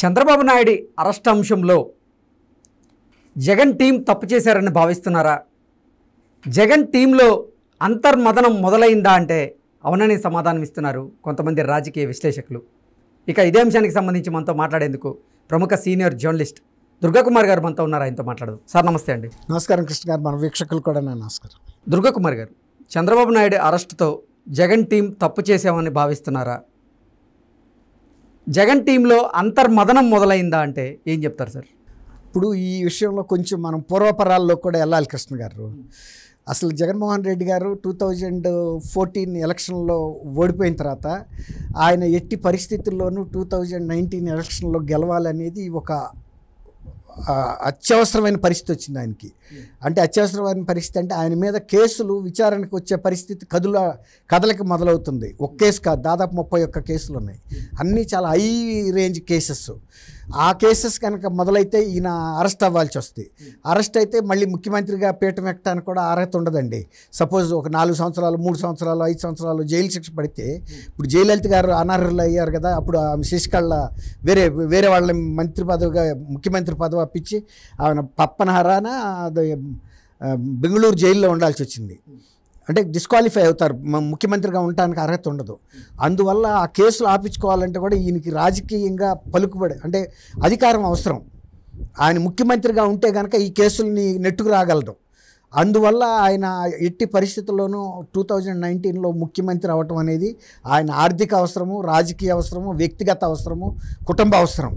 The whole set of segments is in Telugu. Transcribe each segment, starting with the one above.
చంద్రబాబు నాయుడి అరెస్ట్ అంశంలో జగన్ టీం తప్పు చేశారని భావిస్తున్నారా జగన్ టీంలో అంతర్మదనం మొదలైందా అంటే అవునని సమాధానం ఇస్తున్నారు కొంతమంది రాజకీయ విశ్లేషకులు ఇక ఇదే అంశానికి సంబంధించి మనతో మాట్లాడేందుకు ప్రముఖ సీనియర్ జర్నలిస్ట్ దుర్గాకుమార్ గారు మనతో ఉన్నారు ఆయనతో మాట్లాడదు సార్ నమస్తే అండి నమస్కారం కృష్ణ గారు మన వీక్షకులు కూడా నమస్కారం దుర్గాకుమార్ గారు చంద్రబాబు నాయుడు అరెస్ట్తో జగన్ టీం తప్పు చేసామని భావిస్తున్నారా జగన్ టీంలో అంతర్మదనం మొదలైందా అంటే ఏం చెప్తారు సార్ ఇప్పుడు ఈ విషయంలో కొంచెం మనం పూర్వపరాల్లో కూడా వెళ్ళాలి కృష్ణ గారు అసలు జగన్మోహన్ రెడ్డి గారు టూ థౌజండ్ ఫోర్టీన్ ఎలక్షన్లో ఓడిపోయిన తర్వాత ఆయన ఎట్టి పరిస్థితుల్లోనూ టూ థౌజండ్ నైన్టీన్ ఎలక్షన్లో గెలవాలనేది ఒక అత్యవసరమైన పరిస్థితి వచ్చింది ఆయనకి అంటే అత్యవసరమైన పరిస్థితి అంటే ఆయన మీద కేసులు విచారణకు వచ్చే పరిస్థితి కదుల కథలకి మొదలవుతుంది ఒక కేసు కాదు దాదాపు ముప్పై ఒక్క కేసులు ఉన్నాయి అన్నీ చాలా హై రేంజ్ కేసెస్ ఆ కేసెస్ కనుక మొదలైతే ఈయన అరెస్ట్ అవ్వాల్సి వస్తుంది అరెస్ట్ అయితే మళ్ళీ ముఖ్యమంత్రిగా పీఠం ఎక్కడానికి కూడా అర్హత ఉండదండి సపోజ్ ఒక నాలుగు సంవత్సరాలు మూడు సంవత్సరాలు ఐదు సంవత్సరాలు జైలు శిక్ష పడితే ఇప్పుడు జయలలిత గారు అనర్హులు అయ్యారు కదా అప్పుడు ఆమె శశికళ వేరే వేరే వాళ్ళని మంత్రి పదవిగా ముఖ్యమంత్రి పదవి అప్పించి ఆమె పప్పనహారాన బెంగళూరు జైల్లో ఉండాల్సి వచ్చింది అంటే డిస్క్వాలిఫై అవుతారు ముఖ్యమంత్రిగా ఉండటానికి అర్హత ఉండదు అందువల్ల ఆ కేసులు ఆపించుకోవాలంటే కూడా ఈయనకి రాజకీయంగా పలుకుబడి అంటే అధికారం అవసరం ఆయన ముఖ్యమంత్రిగా ఉంటే కనుక ఈ కేసుల్ని నెట్టుకు రాగలరు అందువల్ల ఆయన ఎట్టి పరిస్థితుల్లోనూ టూ థౌజండ్ నైన్టీన్లో ముఖ్యమంత్రి అవ్వటం అనేది ఆయన ఆర్థిక అవసరము రాజకీయ అవసరము వ్యక్తిగత అవసరము కుటుంబ అవసరం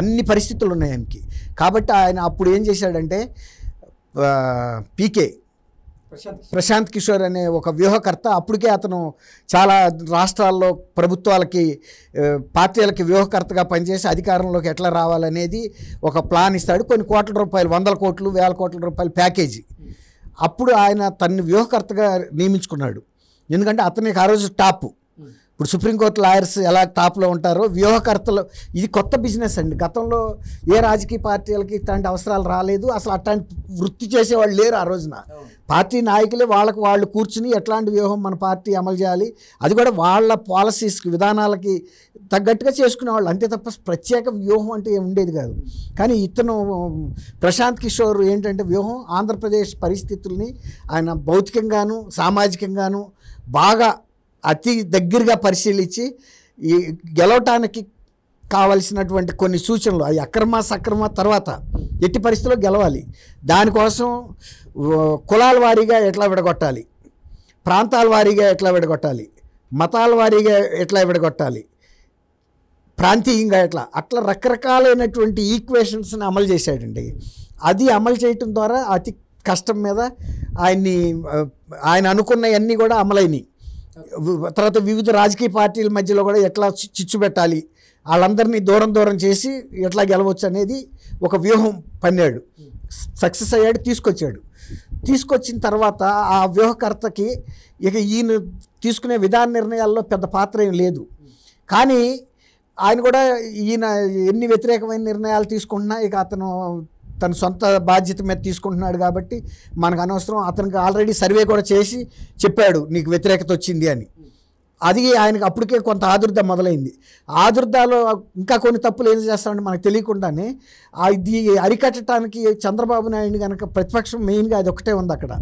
అన్ని పరిస్థితులు ఉన్నాయి ఆయనకి కాబట్టి ఆయన అప్పుడు ఏం చేశాడంటే పీకే ప్రశాంత్ కిషోర్ అనే ఒక వ్యూహకర్త అప్పటికే అతను చాలా రాష్ట్రాల్లో ప్రభుత్వాలకి పార్టీలకి వ్యూహకర్తగా పనిచేసి అధికారంలోకి ఎట్లా రావాలనేది ఒక ప్లాన్ ఇస్తాడు కొన్ని కోట్ల రూపాయలు వందల కోట్లు వేల కోట్ల రూపాయల ప్యాకేజీ అప్పుడు ఆయన తన్ని వ్యూహకర్తగా నియమించుకున్నాడు ఎందుకంటే అతనికి ఆ రోజు టాపు ఇప్పుడు సుప్రీంకోర్టు లాయర్స్ ఎలా టాప్లో ఉంటారో వ్యూహకర్తలు ఇది కొత్త బిజినెస్ అండి గతంలో ఏ రాజకీయ పార్టీలకి ఇట్లాంటి అవసరాలు రాలేదు అసలు అట్లాంటి వృత్తి చేసేవాళ్ళు లేరు ఆ రోజున పార్టీ నాయకులే వాళ్ళకు వాళ్ళు కూర్చుని ఎట్లాంటి వ్యూహం మన పార్టీ అమలు చేయాలి అది కూడా వాళ్ళ పాలసీస్కి విధానాలకి తగ్గట్టుగా చేసుకునేవాళ్ళు అంతే తప్ప ప్రత్యేక వ్యూహం అంటే ఉండేది కాదు కానీ ఇతను ప్రశాంత్ కిషోర్ ఏంటంటే వ్యూహం ఆంధ్రప్రదేశ్ పరిస్థితుల్ని ఆయన భౌతికంగాను సామాజికంగాను బాగా అతి దగ్గరగా పరిశీలించి ఈ గెలవటానికి కావలసినటువంటి కొన్ని సూచనలు అవి అక్రమ సక్రమ తర్వాత ఎట్టి పరిస్థితుల్లో గెలవాలి దానికోసం కులాల వారీగా ఎట్లా విడగొట్టాలి ప్రాంతాల వారీగా ఎట్లా విడగొట్టాలి మతాల వారీగా ఎట్లా విడగొట్టాలి ప్రాంతీయంగా ఎట్లా అట్లా రకరకాలైనటువంటి ఈక్వేషన్స్ని అమలు చేశాడండి అది అమలు చేయటం ద్వారా అతి కష్టం మీద ఆయన్ని ఆయన అనుకున్నవన్నీ కూడా అమలైనాయి తర్వాత వివిధ రాజకీయ పార్టీల మధ్యలో కూడా ఎట్లా చిచ్చు పెట్టాలి వాళ్ళందరినీ దూరం దూరం చేసి ఎట్లా గెలవచ్చు అనేది ఒక వ్యూహం పన్నాడు సక్సెస్ అయ్యాడు తీసుకొచ్చాడు తీసుకొచ్చిన తర్వాత ఆ వ్యూహకర్తకి ఇక ఈయన తీసుకునే విధాన నిర్ణయాల్లో పెద్ద పాత్ర ఏం లేదు కానీ ఆయన కూడా ఈయన ఎన్ని వ్యతిరేకమైన నిర్ణయాలు తీసుకుంటున్నా ఇక అతను తన సొంత బాధ్యత మీద తీసుకుంటున్నాడు కాబట్టి మనకు అనవసరం అతనికి ఆల్రెడీ సర్వే కూడా చేసి చెప్పాడు నీకు వ్యతిరేకత వచ్చింది అని అది ఆయనకు అప్పటికే కొంత ఆదుర్ద మొదలైంది ఆదుర్దాలో ఇంకా కొన్ని తప్పులు ఏం చేస్తారంటే మనకు తెలియకుండానే ఇది అరికట్టడానికి చంద్రబాబు నాయుడు కనుక ప్రతిపక్షం మెయిన్గా అది ఒకటే ఉంది అక్కడ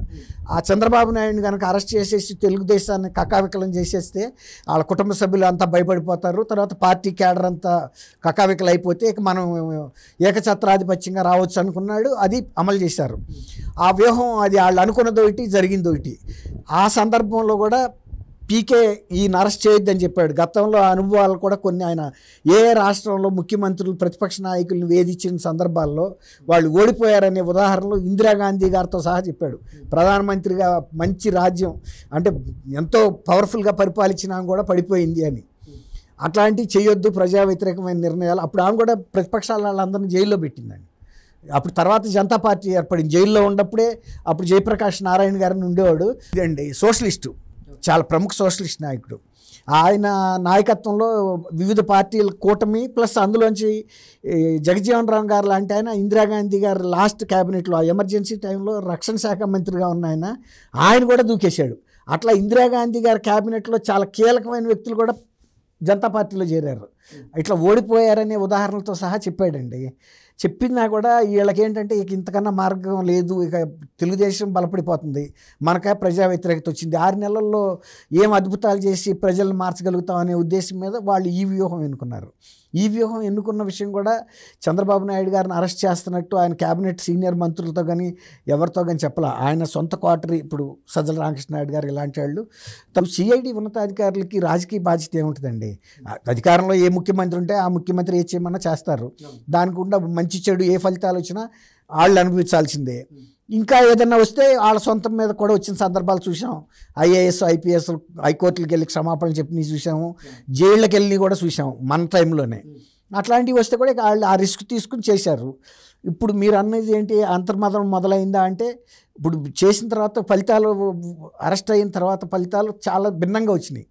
ఆ చంద్రబాబు నాయుడు కనుక అరెస్ట్ చేసేసి తెలుగుదేశాన్ని కకావికలం చేసేస్తే వాళ్ళ కుటుంబ సభ్యులు అంతా భయపడిపోతారు తర్వాత పార్టీ క్యాడర్ అంతా కకావికలు అయిపోతే ఇక మనం ఏకఛత్రాధిపత్యంగా రావచ్చు అనుకున్నాడు అది అమలు చేశారు ఆ వ్యూహం అది వాళ్ళు అనుకున్నదోటి జరిగిందోటి ఆ సందర్భంలో కూడా పీకే ఈ నరస్ చేయొద్దని చెప్పాడు గతంలో అనుభవాలు కూడా కొన్ని ఆయన ఏ రాష్ట్రంలో ముఖ్యమంత్రులు ప్రతిపక్ష నాయకులను వేధించిన సందర్భాల్లో వాళ్ళు ఓడిపోయారనే ఉదాహరణలు ఇందిరాగాంధీ గారితో సహా చెప్పాడు ప్రధానమంత్రిగా మంచి రాజ్యం అంటే ఎంతో పవర్ఫుల్గా పరిపాలించినా కూడా పడిపోయింది అని అట్లాంటివి చేయొద్దు ప్రజా వ్యతిరేకమైన నిర్ణయాలు అప్పుడు ఆమె కూడా ప్రతిపక్షాల వాళ్ళందరినీ జైల్లో పెట్టిందండి అప్పుడు తర్వాత జనతా పార్టీ ఏర్పడింది జైల్లో ఉన్నప్పుడే అప్పుడు జయప్రకాష్ నారాయణ గారిని ఉండేవాడు ఇదండి సోషలిస్టు చాలా ప్రముఖ సోషలిస్ట్ నాయకుడు ఆయన నాయకత్వంలో వివిధ పార్టీల కూటమి ప్లస్ అందులోంచి జగజ్జీవన్ రామ్ గారు లాంటి ఆయన ఇందిరాగాంధీ గారు లాస్ట్ క్యాబినెట్లో ఎమర్జెన్సీ టైంలో రక్షణ శాఖ మంత్రిగా ఉన్న ఆయన ఆయన కూడా దూకేశాడు అట్లా ఇందిరాగాంధీ గారి క్యాబినెట్లో చాలా కీలకమైన వ్యక్తులు కూడా జనతా పార్టీలో చేరారు ఇట్లా ఓడిపోయారనే ఉదాహరణలతో సహా చెప్పాడండి చెప్పినా కూడా వీళ్ళకేంటంటే ఇక ఇంతకన్నా మార్గం లేదు ఇక తెలుగుదేశం బలపడిపోతుంది మనకే ప్రజా వ్యతిరేకత వచ్చింది ఆరు నెలల్లో ఏం అద్భుతాలు చేసి ప్రజలను మార్చగలుగుతాం అనే ఉద్దేశం మీద వాళ్ళు ఈ వ్యూహం ఎన్నుకున్నారు ఈ వ్యూహం ఎన్నుకున్న విషయం కూడా చంద్రబాబు నాయుడు గారిని అరెస్ట్ చేస్తున్నట్టు ఆయన క్యాబినెట్ సీనియర్ మంత్రులతో కానీ ఎవరితో కానీ చెప్పలా ఆయన సొంత క్వార్టర్ ఇప్పుడు సజ్జల రామకృష్ణ నాయుడు గారు ఇలాంటి వాళ్ళు తమ సిఐడి ఉన్నతాధికారులకి రాజకీయ బాధ్యత ఏముంటుందండి అధికారంలో ఏ ముఖ్యమంత్రి ఉంటే ఆ ముఖ్యమంత్రి ఏ చేయమన్నా చేస్తారు దానికి మంచి చెడు ఏ ఫలితాలు వచ్చినా వాళ్ళు అనుభవించాల్సిందే ఇంకా ఏదైనా వస్తే వాళ్ళ సొంతం మీద కూడా వచ్చిన సందర్భాలు చూసాం ఐఏఎస్ ఐపీఎస్ హైకోర్టులకి వెళ్ళి క్షమాపణలు చెప్పినవి చూసాము జైళ్ళకి వెళ్ళి కూడా చూసాము మన టైంలోనే అట్లాంటివి వస్తే కూడా వాళ్ళు ఆ రిస్క్ తీసుకుని చేశారు ఇప్పుడు మీరు అన్నది ఏంటి అంతర్మతం మొదలైందా అంటే ఇప్పుడు చేసిన తర్వాత ఫలితాలు అరెస్ట్ అయిన తర్వాత ఫలితాలు చాలా భిన్నంగా వచ్చినాయి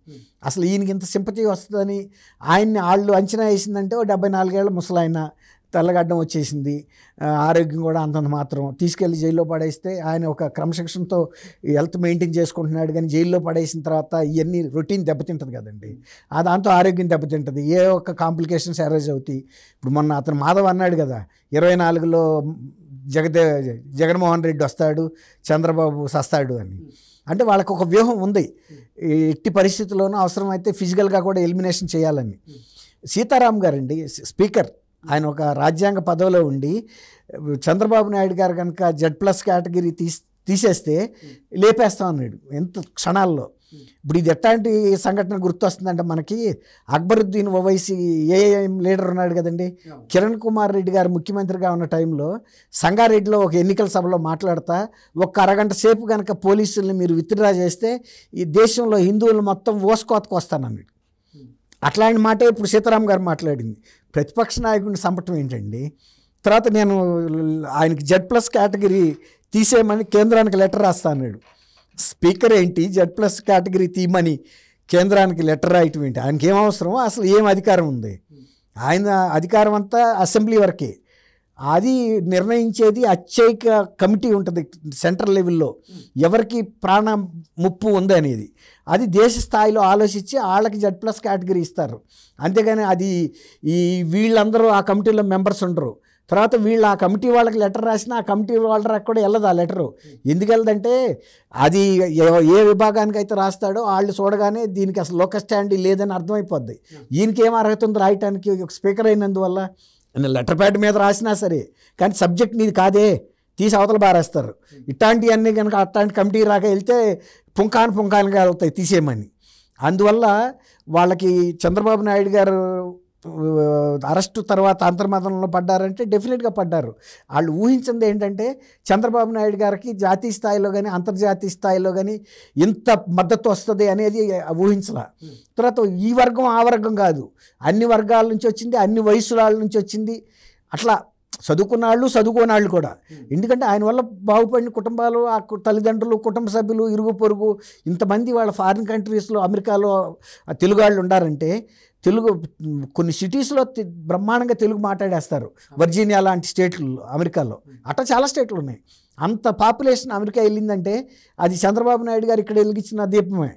అసలు ఈయనకి ఇంత సింపతి వస్తుందని ఆయన్ని వాళ్ళు అంచనా వేసిందంటే డెబ్బై నాలుగేళ్ల ముసలాయన తెల్లగడ్డం వచ్చేసింది ఆరోగ్యం కూడా అంతంత మాత్రం తీసుకెళ్లి జైల్లో పడేస్తే ఆయన ఒక క్రమశిక్షణతో హెల్త్ మెయింటైన్ చేసుకుంటున్నాడు కానీ జైల్లో పడేసిన తర్వాత ఇవన్నీ రొటీన్ దెబ్బతింటుంది కదండి ఆ దాంతో ఆరోగ్యం దెబ్బతింటుంది ఏ ఒక్క కాంప్లికేషన్స్ అరేజ్ అవుతాయి ఇప్పుడు మొన్న అతను మాధవ్ అన్నాడు కదా ఇరవై నాలుగులో జగదే జగన్మోహన్ రెడ్డి వస్తాడు చంద్రబాబు సస్తాడు అని అంటే వాళ్ళకు ఒక వ్యూహం ఉంది ఎట్టి పరిస్థితుల్లోనూ అవసరమైతే ఫిజికల్గా కూడా ఎలిమినేషన్ చేయాలని సీతారాం గారండి స్పీకర్ ఆయన ఒక రాజ్యాంగ పదవిలో ఉండి చంద్రబాబు నాయుడు గారు కనుక జెడ్ ప్లస్ కేటగిరీ తీసి తీసేస్తే లేపేస్తా అన్నాడు ఎంత క్షణాల్లో ఇప్పుడు ఇది ఎట్లాంటి సంఘటన గుర్తొస్తుందంటే మనకి అక్బరుద్దీన్ ఓవైసీ ఏఏఎం లీడర్ ఉన్నాడు కదండి కిరణ్ కుమార్ రెడ్డి గారు ముఖ్యమంత్రిగా ఉన్న టైంలో సంగారెడ్డిలో ఒక ఎన్నికల సభలో మాట్లాడతా ఒక అరగంట సేపు కనుక పోలీసుల్ని మీరు విత్డ్రా చేస్తే ఈ దేశంలో హిందువులు మొత్తం ఓసుకోతకు వస్తానన్నాడు అట్లాంటి మాటే ఇప్పుడు సీతారాం గారు మాట్లాడింది ప్రతిపక్ష నాయకుడిని చంపటం ఏంటండి తర్వాత నేను ఆయనకి జెడ్ ప్లస్ కేటగిరీ తీసేయమని కేంద్రానికి లెటర్ రాస్తాడు స్పీకర్ ఏంటి జెడ్ ప్లస్ కేటగిరీ తీయమని కేంద్రానికి లెటర్ రాయటం ఏంటి ఆయనకి ఏం అవసరమో అసలు ఏం అధికారం ఉంది ఆయన అధికారం అంతా అసెంబ్లీ వరకే అది నిర్ణయించేది అత్యైక కమిటీ ఉంటుంది సెంట్రల్ లెవెల్లో ఎవరికి ప్రాణ ముప్పు ఉంది అనేది అది దేశ స్థాయిలో ఆలోచించి వాళ్ళకి జడ్ ప్లస్ కేటగిరీ ఇస్తారు అంతేగాని అది ఈ వీళ్ళందరూ ఆ కమిటీలో మెంబర్స్ ఉండరు తర్వాత వీళ్ళు ఆ కమిటీ వాళ్ళకి లెటర్ రాసినా ఆ కమిటీ వాళ్ళకి కూడా వెళ్ళదు ఆ లెటరు ఎందుకు వెళ్ళదంటే అది ఏ విభాగానికి అయితే రాస్తాడో వాళ్ళు చూడగానే దీనికి అసలు లోకల్ స్టాండ్ లేదని అర్థమైపోద్ది ఏం అర్హత ఉంది రాయటానికి ఒక స్పీకర్ అయినందువల్ల లెటర్ ప్యాడ్ మీద రాసినా సరే కానీ సబ్జెక్ట్ నీది కాదే తీసి అవతల బారేస్తారు ఇట్లాంటివన్నీ కనుక అట్లాంటి కమిటీ రాక వెళ్తే పుంకాను పుంకానుగా వెళ్తాయి తీసేయమని అందువల్ల వాళ్ళకి చంద్రబాబు నాయుడు గారు అరెస్టు తర్వాత అంతర్మతంలో పడ్డారంటే డెఫినెట్గా పడ్డారు వాళ్ళు ఊహించింది ఏంటంటే చంద్రబాబు నాయుడు గారికి జాతీయ స్థాయిలో కానీ అంతర్జాతీయ స్థాయిలో కానీ ఇంత మద్దతు వస్తుంది అనేది ఊహించాల తర్వాత ఈ వర్గం ఆ వర్గం కాదు అన్ని వర్గాల నుంచి వచ్చింది అన్ని వయసుల నుంచి వచ్చింది అట్లా చదువుకున్న వాళ్ళు చదువుకోని వాళ్ళు కూడా ఎందుకంటే ఆయన వల్ల బాగుపడిన కుటుంబాలు ఆ తల్లిదండ్రులు కుటుంబ సభ్యులు ఇరుగు పొరుగు ఇంతమంది వాళ్ళ ఫారిన్ కంట్రీస్లో అమెరికాలో తెలుగు వాళ్ళు ఉండారంటే తెలుగు కొన్ని సిటీస్లో బ్రహ్మాండంగా తెలుగు మాట్లాడేస్తారు వర్జీనియా లాంటి స్టేట్లు అమెరికాలో అట్లా చాలా స్టేట్లు ఉన్నాయి అంత పాపులేషన్ అమెరికా వెళ్ళిందంటే అది చంద్రబాబు నాయుడు గారు ఇక్కడ వెలిగించిన దీపమే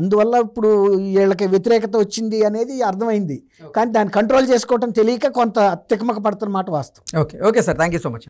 అందువల్ల ఇప్పుడు వీళ్ళకి వ్యతిరేకత వచ్చింది అనేది అర్థమైంది కానీ దాన్ని కంట్రోల్ చేసుకోవటం తెలియక కొంత తికమక పడుతున్నమాట వాస్తవం okay okay sir thank you so much